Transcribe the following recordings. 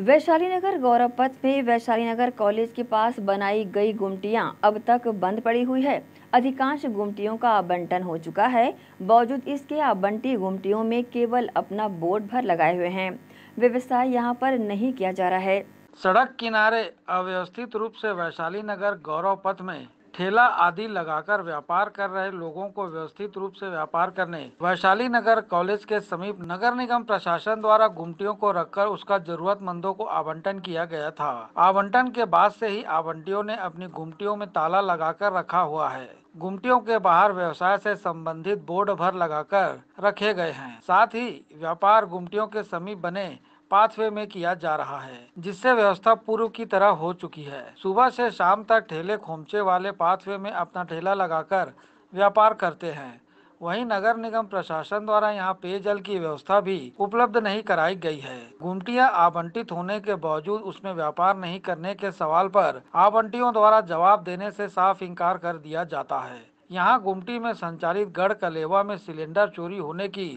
वैशाली नगर गौरव पथ में वैशाली नगर कॉलेज के पास बनाई गई गुमटियां अब तक बंद पड़ी हुई है अधिकांश गुमटियों का आवंटन हो चुका है बावजूद इसके आवंटी गुमटियों में केवल अपना बोर्ड भर लगाए हुए हैं व्यवसाय यहां पर नहीं किया जा रहा है सड़क किनारे अव्यवस्थित रूप से वैशाली नगर गौरव पथ में ठेला आदि लगाकर व्यापार कर रहे लोगों को व्यवस्थित रूप से व्यापार करने वैशाली नगर कॉलेज के समीप नगर निगम प्रशासन द्वारा गुमटियों को रखकर उसका जरूरतमंदों को आवंटन किया गया था आवंटन के बाद से ही आवंटियों ने अपनी गुमटियों में ताला लगाकर रखा हुआ है गुमटियों के बाहर व्यवसाय से संबंधित बोर्ड भर लगाकर रखे गए हैं साथ ही व्यापार गुमटियों के समीप बने पाथवे में किया जा रहा है जिससे व्यवस्था पूर्व की तरह हो चुकी है सुबह से शाम तक ठेले खोमचे वाले पाथवे में अपना ठेला लगाकर व्यापार करते हैं वहीं नगर निगम प्रशासन द्वारा यहां पेयजल की व्यवस्था भी उपलब्ध नहीं कराई गई है गुमटिया आवंटित होने के बावजूद उसमें व्यापार नहीं करने के सवाल पर आवंटियों द्वारा जवाब देने से साफ इनकार कर दिया जाता है यहां गुमटी में संचालित गढ़ कलेवा में सिलेंडर चोरी होने की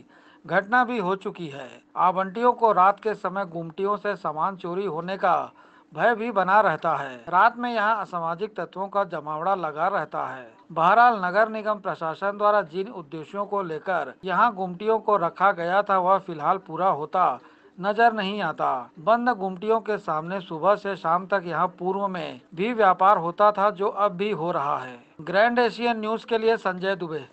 घटना भी हो चुकी है आवंटियों को रात के समय गुमटियों से सामान चोरी होने का भय भी बना रहता है रात में यहाँ असामाजिक तत्वों का जमावड़ा लगा रहता है बहरहाल नगर निगम प्रशासन द्वारा जिन उद्देश्यों को लेकर यहाँ गुमटियों को रखा गया था वह फिलहाल पूरा होता नजर नहीं आता बंद गुमटियों के सामने सुबह से शाम तक यहाँ पूर्व में भी व्यापार होता था जो अब भी हो रहा है ग्रैंड एशियन न्यूज के लिए संजय दुबे